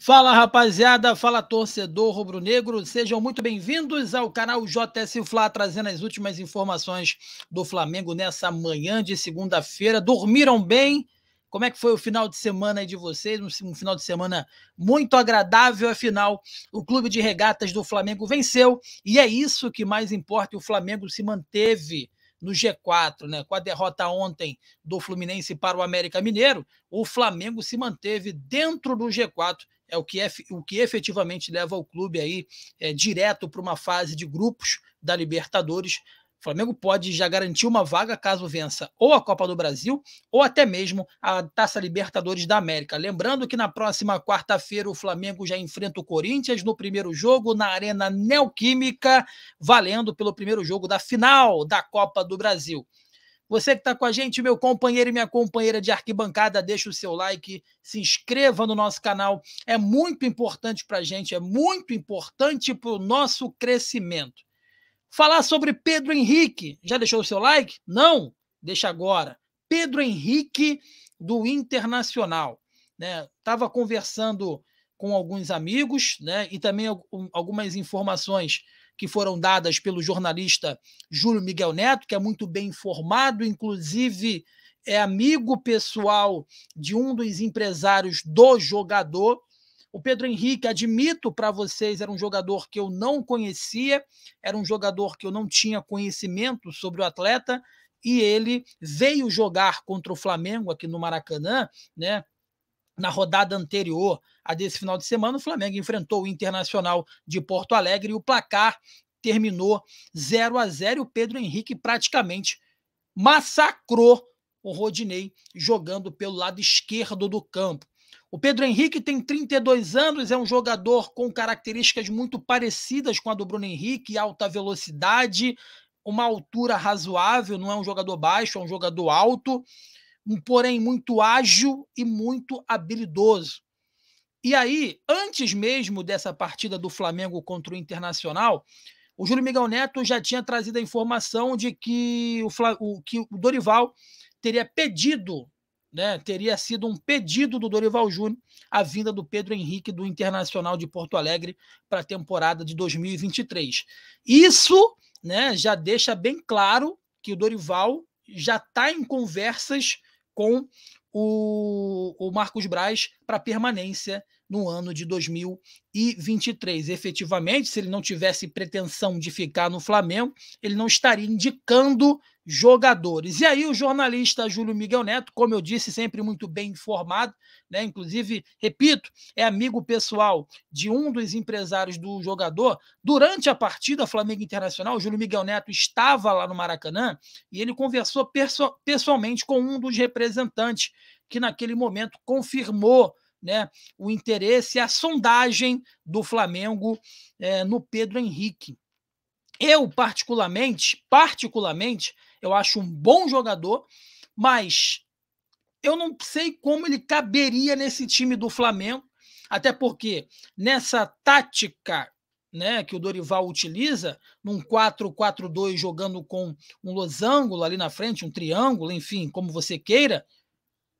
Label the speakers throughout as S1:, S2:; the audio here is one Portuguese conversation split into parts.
S1: Fala rapaziada, fala torcedor rubro-negro, sejam muito bem-vindos ao canal JS Fla, trazendo as últimas informações do Flamengo nessa manhã de segunda-feira. Dormiram bem? Como é que foi o final de semana de vocês? Um final de semana muito agradável, afinal, o Clube de Regatas do Flamengo venceu e é isso que mais importa, o Flamengo se manteve no G4, né? Com a derrota ontem do Fluminense para o América Mineiro, o Flamengo se manteve dentro do G4 é o que, é, o que efetivamente leva o clube aí é, direto para uma fase de grupos da Libertadores. O Flamengo pode já garantir uma vaga caso vença ou a Copa do Brasil ou até mesmo a Taça Libertadores da América. Lembrando que na próxima quarta-feira o Flamengo já enfrenta o Corinthians no primeiro jogo na Arena Neoquímica, valendo pelo primeiro jogo da final da Copa do Brasil. Você que está com a gente, meu companheiro e minha companheira de arquibancada, deixa o seu like, se inscreva no nosso canal. É muito importante para a gente, é muito importante para o nosso crescimento. Falar sobre Pedro Henrique. Já deixou o seu like? Não? Deixa agora. Pedro Henrique do Internacional. Estava né? conversando com alguns amigos né? e também algumas informações que foram dadas pelo jornalista Júlio Miguel Neto, que é muito bem informado, inclusive é amigo pessoal de um dos empresários do jogador. O Pedro Henrique, admito para vocês, era um jogador que eu não conhecia, era um jogador que eu não tinha conhecimento sobre o atleta, e ele veio jogar contra o Flamengo aqui no Maracanã, né? na rodada anterior a desse final de semana, o Flamengo enfrentou o Internacional de Porto Alegre e o placar terminou 0 a 0 e o Pedro Henrique praticamente massacrou o Rodinei jogando pelo lado esquerdo do campo. O Pedro Henrique tem 32 anos, é um jogador com características muito parecidas com a do Bruno Henrique, alta velocidade, uma altura razoável, não é um jogador baixo, é um jogador alto um porém muito ágil e muito habilidoso. E aí, antes mesmo dessa partida do Flamengo contra o Internacional, o Júlio Miguel Neto já tinha trazido a informação de que o, o, que o Dorival teria pedido, né, teria sido um pedido do Dorival Júnior a vinda do Pedro Henrique do Internacional de Porto Alegre para a temporada de 2023. Isso né, já deixa bem claro que o Dorival já está em conversas com o, o Marcos Braz para permanência no ano de 2023. Efetivamente, se ele não tivesse pretensão de ficar no Flamengo, ele não estaria indicando jogadores. E aí o jornalista Júlio Miguel Neto, como eu disse, sempre muito bem informado, né? Inclusive, repito, é amigo pessoal de um dos empresários do jogador. Durante a partida Flamengo Internacional, Júlio Miguel Neto estava lá no Maracanã e ele conversou pessoalmente com um dos representantes que naquele momento confirmou né, o interesse, e a sondagem do Flamengo é, no Pedro Henrique. Eu, particularmente, particularmente, eu acho um bom jogador, mas eu não sei como ele caberia nesse time do Flamengo, até porque nessa tática né, que o Dorival utiliza, num 4-4-2 jogando com um losango ali na frente, um triângulo, enfim, como você queira,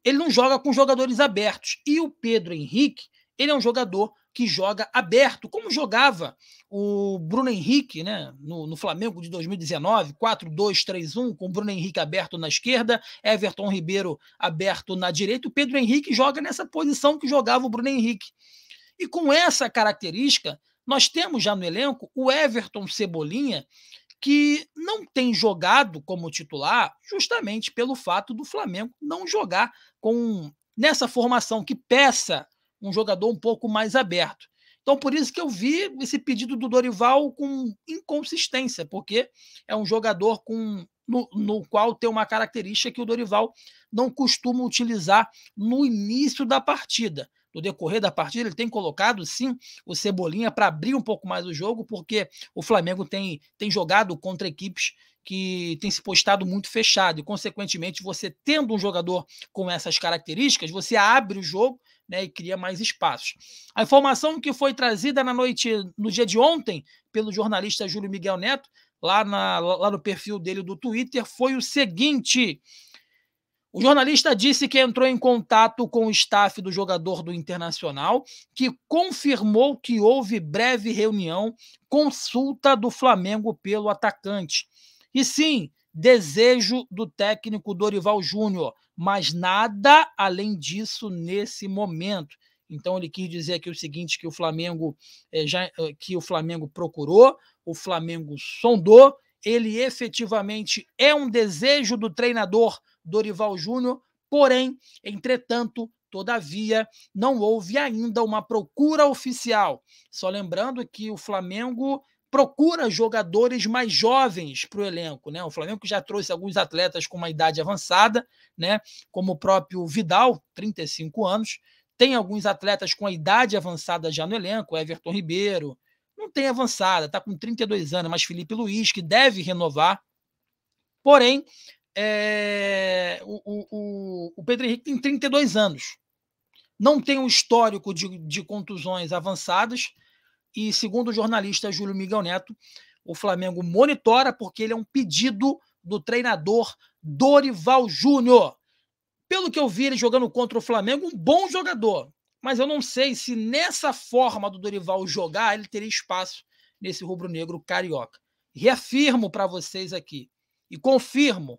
S1: ele não joga com jogadores abertos. E o Pedro Henrique, ele é um jogador que joga aberto, como jogava o Bruno Henrique né, no, no Flamengo de 2019, 4-2-3-1, com o Bruno Henrique aberto na esquerda, Everton Ribeiro aberto na direita. O Pedro Henrique joga nessa posição que jogava o Bruno Henrique. E com essa característica, nós temos já no elenco o Everton Cebolinha, que não tem jogado como titular, justamente pelo fato do Flamengo não jogar com nessa formação que peça um jogador um pouco mais aberto. Então, por isso que eu vi esse pedido do Dorival com inconsistência, porque é um jogador com no, no, qual tem uma característica que o Dorival não costuma utilizar no início da partida no decorrer da partida, ele tem colocado sim o Cebolinha para abrir um pouco mais o jogo, porque o Flamengo tem, tem jogado contra equipes que tem se postado muito fechado e, consequentemente, você tendo um jogador com essas características, você abre o jogo né, e cria mais espaços. A informação que foi trazida na noite, no dia de ontem, pelo jornalista Júlio Miguel Neto, lá, na, lá no perfil dele do Twitter, foi o seguinte: o jornalista disse que entrou em contato com o staff do jogador do Internacional, que confirmou que houve breve reunião, consulta do Flamengo pelo atacante. E sim, desejo do técnico Dorival Júnior, mas nada além disso nesse momento. Então ele quis dizer aqui o seguinte que o Flamengo eh, já eh, que o Flamengo procurou, o Flamengo sondou, ele efetivamente é um desejo do treinador Dorival Júnior. Porém, entretanto, Todavia, não houve ainda uma procura oficial. Só lembrando que o Flamengo procura jogadores mais jovens para o elenco, né? O Flamengo já trouxe alguns atletas com uma idade avançada, né? Como o próprio Vidal, 35 anos, tem alguns atletas com a idade avançada já no elenco, Everton Ribeiro, não tem avançada, está com 32 anos, mas Felipe Luiz que deve renovar. Porém, é, o, o, o Pedro Henrique tem 32 anos, não tem um histórico de, de contusões avançadas, e segundo o jornalista Júlio Miguel Neto, o Flamengo monitora porque ele é um pedido do treinador Dorival Júnior. Pelo que eu vi ele jogando contra o Flamengo, um bom jogador. Mas eu não sei se nessa forma do Dorival jogar ele teria espaço nesse rubro-negro carioca. Reafirmo para vocês aqui e confirmo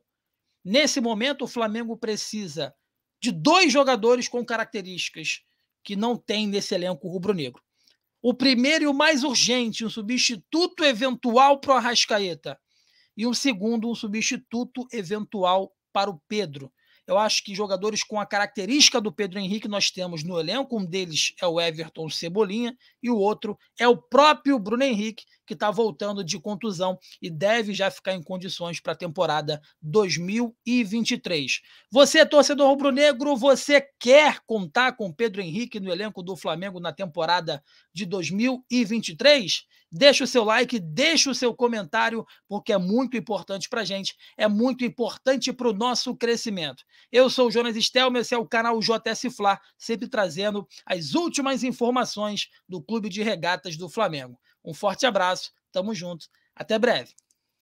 S1: Nesse momento, o Flamengo precisa de dois jogadores com características que não tem nesse elenco rubro-negro. O primeiro e o mais urgente, um substituto eventual para o Arrascaeta. E o segundo, um substituto eventual para o Pedro. Eu acho que jogadores com a característica do Pedro Henrique nós temos no elenco. Um deles é o Everton Cebolinha e o outro é o próprio Bruno Henrique, que está voltando de contusão e deve já ficar em condições para a temporada 2023. Você, torcedor rubro-negro, você quer contar com Pedro Henrique no elenco do Flamengo na temporada de 2023? Deixa o seu like, deixa o seu comentário, porque é muito importante para a gente, é muito importante para o nosso crescimento. Eu sou o Jonas Estel, esse é o canal JS Fla, sempre trazendo as últimas informações do Clube de Regatas do Flamengo. Um forte abraço, tamo junto, até breve.